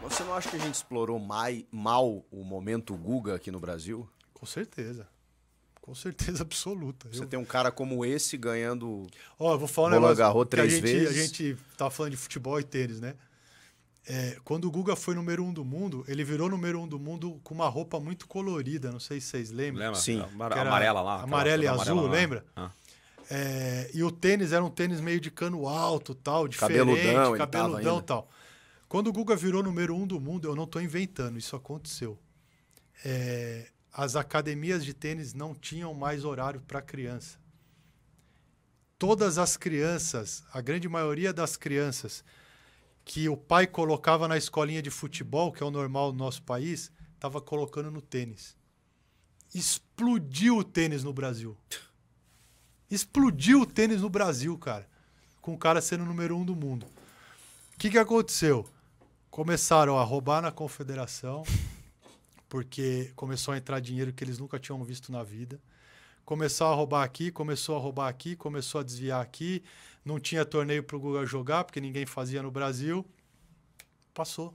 você não acha que a gente explorou mai, mal o momento Guga aqui no Brasil? Com certeza. Com certeza absoluta. Você eu... tem um cara como esse ganhando. Ó, oh, eu vou falar um negócio. Agarrou três a gente, vezes. A gente tava falando de futebol e tênis, né? É, quando o Guga foi número um do mundo, ele virou número um do mundo com uma roupa muito colorida. Não sei se vocês lembram. Lembra? Sim. amarela lá. Amarela e azul, amarela lembra? Ah. É, e o tênis era um tênis meio de cano alto, tal, diferente, cabeludão, cabeludão e tal. Quando o Guga virou número um do mundo, eu não estou inventando, isso aconteceu. É, as academias de tênis não tinham mais horário para criança. Todas as crianças, a grande maioria das crianças que o pai colocava na escolinha de futebol, que é o normal no nosso país, estava colocando no tênis. Explodiu o tênis no Brasil. Explodiu o tênis no Brasil, cara. Com o cara sendo o número um do mundo. O que, que aconteceu? começaram a roubar na confederação, porque começou a entrar dinheiro que eles nunca tinham visto na vida. Começou a roubar aqui, começou a roubar aqui, começou a desviar aqui. Não tinha torneio para o Guga jogar, porque ninguém fazia no Brasil. Passou.